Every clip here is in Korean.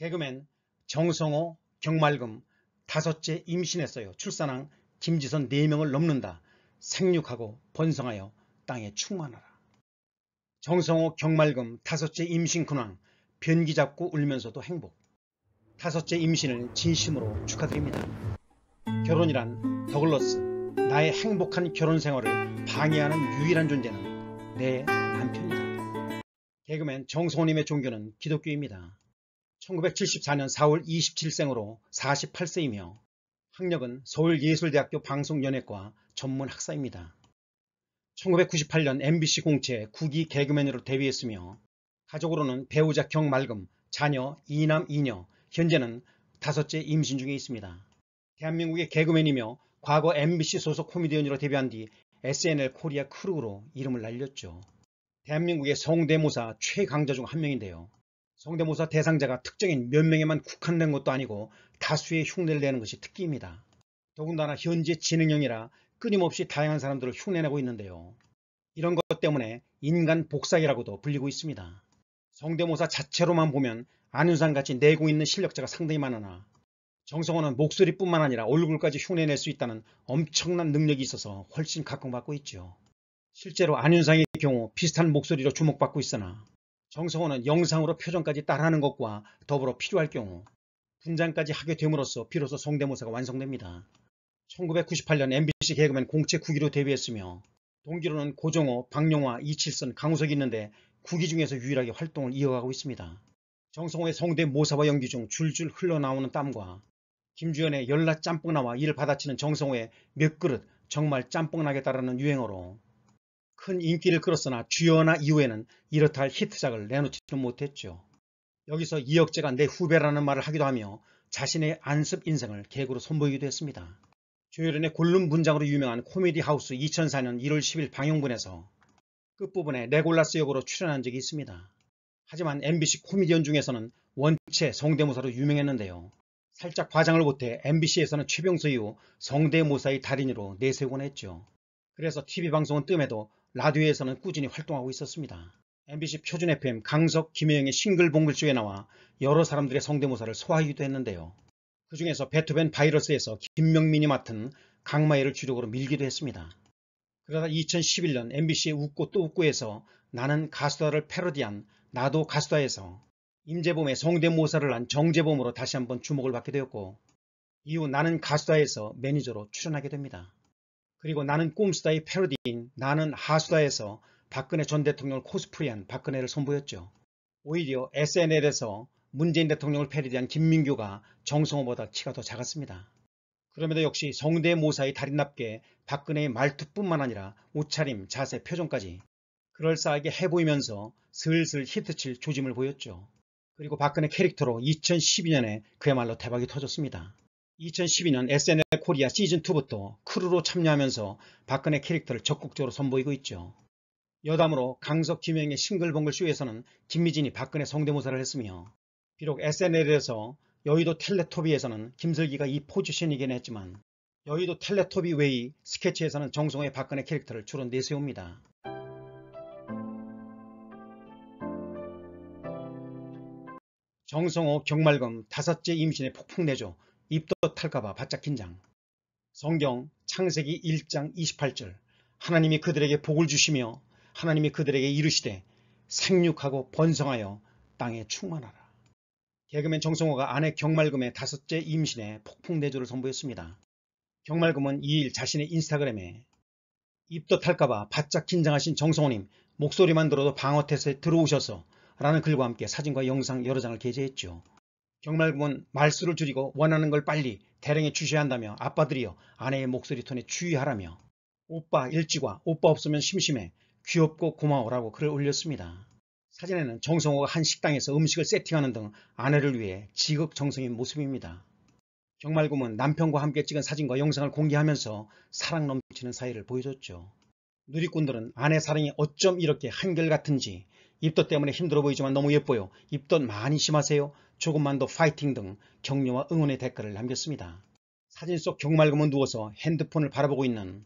개그맨 정성호, 경말금 다섯째 임신했어요. 출산왕 김지선 4명을 넘는다. 생육하고 번성하여 땅에 충만하라. 정성호, 경말금 다섯째 임신 근황 변기 잡고 울면서도 행복 다섯째 임신을 진심으로 축하드립니다. 결혼이란 더글러스 나의 행복한 결혼 생활을 방해하는 유일한 존재는 내 남편이다. 개그맨 정성호님의 종교는 기독교입니다. 1974년 4월 27생으로 48세이며 학력은 서울예술대학교 방송연예과 전문학사입니다. 1998년 MBC 공채 국기 개그맨으로 데뷔했으며 가족으로는 배우자 경말금, 자녀, 이남, 이녀, 현재는 다섯째 임신 중에 있습니다. 대한민국의 개그맨이며 과거 MBC 소속 코미디언으로 데뷔한 뒤 SNL 코리아 크루로 이름을 날렸죠. 대한민국의 성대모사 최강자 중 한 명인데요. 성대모사 대상자가 특정인 몇 명에만 국한된 것도 아니고 다수의 흉내를 내는 것이 특기입니다. 더군다나 현재 지능형이라 끊임없이 다양한 사람들을 흉내내고 있는데요. 이런 것 때문에 인간 복사기라고도 불리고 있습니다. 성대모사 자체로만 보면 안윤상같이 내고 있는 실력자가 상당히 많으나 정성호는 목소리뿐만 아니라 얼굴까지 흉내낼 수 있다는 엄청난 능력이 있어서 훨씬 각광받고 있죠. 실제로 안윤상의 경우 비슷한 목소리로 주목받고 있으나 정성호는 영상으로 표정까지 따라하는 것과 더불어 필요할 경우 분장까지 하게 됨으로써 비로소 성대모사가 완성됩니다. 1998년 MBC 개그맨 공채 9기로 데뷔했으며 동기로는 고정호, 박용화 이칠선, 강우석이 있는데 9기 중에서 유일하게 활동을 이어가고 있습니다. 정성호의 성대모사와 연기 중 줄줄 흘러나오는 땀과 김주현의 열라 짬뽕 나와 이를 받아치는 정성호의 몇 그릇 정말 짬뽕 나겠다라는 유행어로 큰 인기를 끌었으나 주연화 이후에는 이렇다 할 히트작을 내놓지는 못했죠. 여기서 이혁재가 내 후배라는 말을 하기도 하며 자신의 안습 인생을 계구로 선보이기도 했습니다. 조혜련의 골룸 분장으로 유명한 코미디 하우스 2004년 1월 10일 방영분에서 끝부분에 레골라스 역으로 출연한 적이 있습니다. 하지만 MBC 코미디언 중에서는 원체 성대모사로 유명했는데요. 살짝 과장을 못해 MBC에서는 최병수 이후 성대모사의 달인으로 내세우곤 했죠. 그래서 TV방송은 뜸에도 라디오에서는 꾸준히 활동하고 있었습니다. MBC 표준 FM 강석, 김혜영의 싱글봉글 쇼에 나와 여러 사람들의 성대모사를 소화하기도 했는데요. 그 중에서 베토벤 바이러스에서 김명민이 맡은 강마애를 주력으로 밀기도 했습니다. 그러다 2011년 MBC의 웃고 또 웃고에서 나는 가수다를 패러디한 나도 가수다에서 임재범의 성대모사를 한 정재범으로 다시 한번 주목을 받게 되었고 이후 나는 가수다에서 매니저로 출연하게 됩니다. 그리고 나는 꿈수다의 패러디인 나는 하수다에서 박근혜 전 대통령을 코스프레한 박근혜를 선보였죠. 오히려 SNL에서 문재인 대통령을 패러디한 김민규가 정성호보다 키가 더 작았습니다. 그럼에도 역시 성대모사의 달인답게 박근혜의 말투뿐만 아니라 옷차림, 자세, 표정까지 그럴싸하게 해보이면서 슬슬 히트칠 조짐을 보였죠. 그리고 박근혜 캐릭터로 2012년에 그야말로 대박이 터졌습니다. 2012년 SNL 코리아 시즌2부터 크루로 참여하면서 박근혜 캐릭터를 적극적으로 선보이고 있죠. 여담으로 강석 김영의 싱글벙글 쇼에서는 김미진이 박근혜 성대모사를 했으며 비록 SNL에서 여의도 텔레토비에서는 김슬기가 이 포지션이긴 했지만 여의도 텔레토비 외의 스케치에서는 정성의 박근혜 캐릭터를 주로 내세웁니다. 정성호 경말금 다섯째 임신에폭풍내죠 입덧탈까봐 바짝 긴장. 성경 창세기 1장 28절 하나님이 그들에게 복을 주시며 하나님이 그들에게 이르시되 생육하고 번성하여 땅에 충만하라. 개그맨 정성호가 아내 경말금의 다섯째 임신에 폭풍대조를 선보였습니다. 경말금은 이일 자신의 인스타그램에 입덧탈까봐 바짝 긴장하신 정성호님 목소리만 들어도 방어태세에 들어오셔서 라는 글과 함께 사진과 영상 여러 장을 게재했죠. 경말군은 말수를 줄이고 원하는 걸 빨리 대령에 주셔야 한다며 아빠들이여 아내의 목소리 톤에 주의하라며 오빠 일찍와 오빠 없으면 심심해 귀엽고 고마워라고 글을 올렸습니다. 사진에는 정성호가 한 식당에서 음식을 세팅하는 등 아내를 위해 지극정성인 모습입니다. 경말굼은 남편과 함께 찍은 사진과 영상을 공개하면서 사랑 넘치는 사이를 보여줬죠. 누리꾼들은 아내 사랑이 어쩜 이렇게 한결같은지 입덧 때문에 힘들어 보이지만 너무 예뻐요. 입덧 많이 심하세요. 조금만 더 파이팅 등 격려와 응원의 댓글을 남겼습니다. 사진 속경말금은 누워서 핸드폰을 바라보고 있는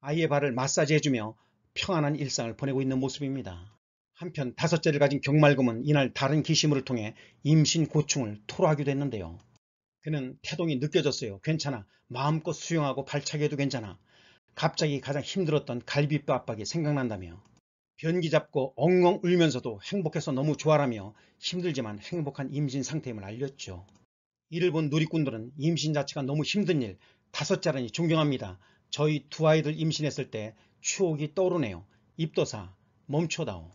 아이의 발을 마사지해주며 평안한 일상을 보내고 있는 모습입니다. 한편 다섯째를 가진 경말금은 이날 다른 기심을 통해 임신 고충을 토로하기도 했는데요. 그는 태동이 느껴졌어요. 괜찮아. 마음껏 수용하고 발차기해도 괜찮아. 갑자기 가장 힘들었던 갈비뼈 압박이 생각난다며 변기 잡고 엉엉 울면서도 행복해서 너무 좋아라며 힘들지만 행복한 임신 상태임을 알렸죠. 이를 본 누리꾼들은 임신 자체가 너무 힘든 일다섯자라니 존경합니다. 저희 두 아이들 임신했을 때 추억이 떠오르네요. 입도사 멈춰다오.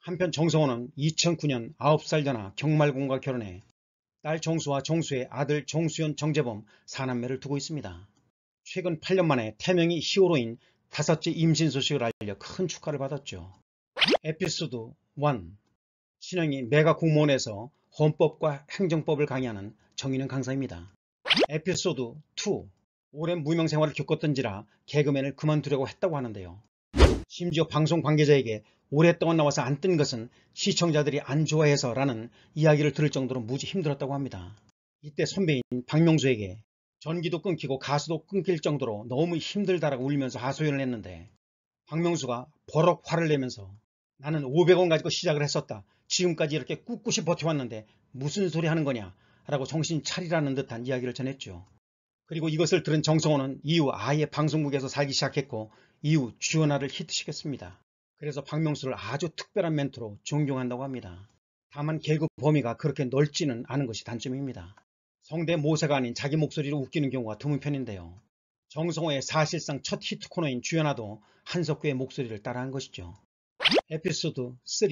한편 정성호는 2009년 9살 전하 경말공과 결혼해 딸 정수와 정수의 아들 정수현 정재범 사남매를 두고 있습니다. 최근 8년 만에 태명이 히어로인 다섯째 임신 소식을 알려 큰 축하를 받았죠. 에피소드 1 신영이 메가 공무원에서 헌법과 행정법을 강의하는 정의는 강사입니다. 에피소드 2 오랜 무명 생활을 겪었던지라 개그맨을 그만두려고 했다고 하는데요. 심지어 방송 관계자에게 오랫동안 나와서 안 뜬 것은 시청자들이 안 좋아해서 라는 이야기를 들을 정도로 무지 힘들었다고 합니다. 이때 선배인 박명수에게 전기도 끊기고 가스도 끊길 정도로 너무 힘들다라고 울면서 하소연을 했는데 박명수가 버럭 화를 내면서 나는 500원 가지고 시작을 했었다. 지금까지 이렇게 꿋꿋이 버텨왔는데 무슨 소리 하는 거냐 라고 정신 차리라는 듯한 이야기를 전했죠. 그리고 이것을 들은 정성호는 이후 아예 방송국에서 살기 시작했고 이후 주연아를 히트시켰습니다. 그래서 박명수를 아주 특별한 멘트로 존경한다고 합니다. 다만 개그 범위가 그렇게 넓지는 않은 것이 단점입니다. 성대 모세가 아닌 자기 목소리로 웃기는 경우가 드문 편인데요. 정성호의 사실상 첫 히트 코너인 주연아도 한석규의 목소리를 따라한 것이죠. 에피소드 3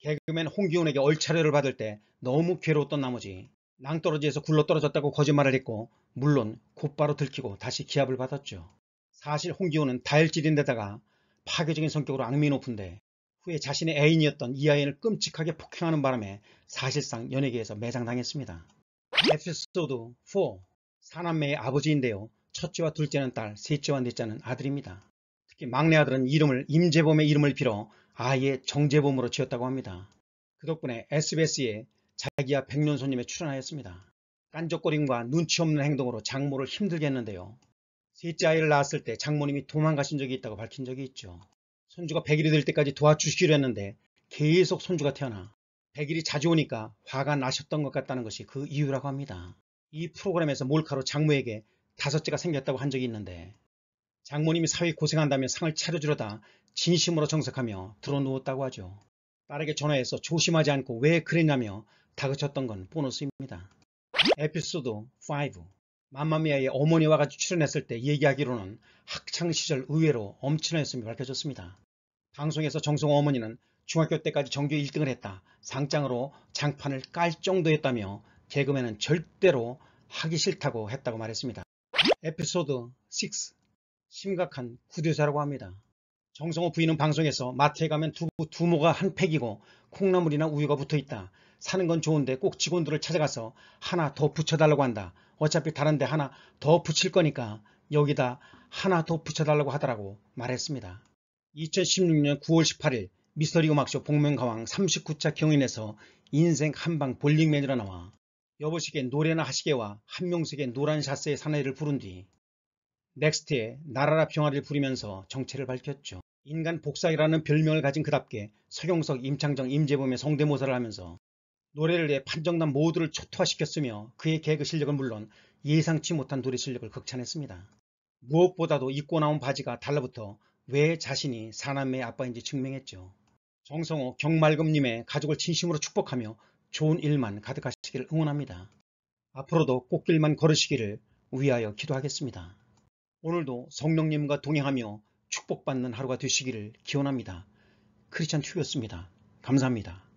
개그맨 홍기훈에게 얼차려를 받을 때 너무 괴로웠던 나머지 낭떠러지에서 굴러 떨어졌다고 거짓말을 했고 물론 곧바로 들키고 다시 기합을 받았죠. 사실 홍기호는 다혈질인데다가 파괴적인 성격으로 악명이 높은데 후에 자신의 애인이었던 이하인을 끔찍하게 폭행하는 바람에 사실상 연예계에서 매장당했습니다. 에피소드 4 사남매의 아버지인데요. 첫째와 둘째는 딸, 셋째와 넷째는 아들입니다. 특히 막내 아들은 이름을 임재범의 이름을 빌어 아예 정재범으로 지었다고 합니다. 그 덕분에 SBS에 자기야 백년손님에 출연하였습니다. 깐족거림과 눈치 없는 행동으로 장모를 힘들게 했는데요. 셋째 아이를 낳았을 때 장모님이 도망가신 적이 있다고 밝힌 적이 있죠. 손주가 100일이 될 때까지 도와주시기로 했는데 계속 손주가 태어나 백일이 자주 오니까 화가 나셨던 것 같다는 것이 그 이유라고 합니다. 이 프로그램에서 몰카로 장모에게 다섯째가 생겼다고 한 적이 있는데 장모님이 사위 고생한다며 상을 차려주려다 진심으로 정색하며 들어누웠다고 하죠. 딸에게 전화해서 조심하지 않고 왜 그랬냐며 다그쳤던 건 보너스입니다. 에피소드 5 맘마미아의 어머니와 같이 출연했을 때 얘기하기로는 학창시절 의외로 엄친아였음이 밝혀졌습니다. 방송에서 정성 호 어머니는 중학교 때까지 정규 1등을 했다. 상장으로 장판을 깔 정도였다며 개그맨은 절대로 하기 싫다고 했다고 말했습니다. 에피소드 6 심각한 구두사라고 합니다. 정성호 부인은 방송에서 마트에 가면 두부, 두모가 한 팩이고 콩나물이나 우유가 붙어있다. 사는 건 좋은데 꼭 직원들을 찾아가서 하나 더 붙여달라고 한다. 어차피 다른데 하나 더 붙일 거니까 여기다 하나 더 붙여달라고 하더라고 말했습니다. 2016년 9월 18일 미스터리 음악쇼 복면가왕 39차 경연에서 인생 한방 볼링 맨뉴로 나와 여보시게 노래나 하시게와 한명숙의 노란 샤스의 사나이를 부른 뒤 넥스트의 나라라 평화를 부리면서 정체를 밝혔죠. 인간 복사이라는 별명을 가진 그답게 서경석, 임창정, 임재범의 성대모사를 하면서 노래를 내 판정단 모두를 초토화시켰으며 그의 개그 실력은 물론 예상치 못한 노래 실력을 극찬했습니다. 무엇보다도 입고 나온 바지가 달라붙어 왜 자신이 사남매의 아빠인지 증명했죠. 정성호 경말금님의 가족을 진심으로 축복하며 좋은 일만 가득하시기를 응원합니다. 앞으로도 꽃길만 걸으시기를 위하여 기도하겠습니다. 오늘도 성령님과 동행하며 축복받는 하루가 되시기를 기원합니다. 크리스찬 튜브였습니다. 감사합니다.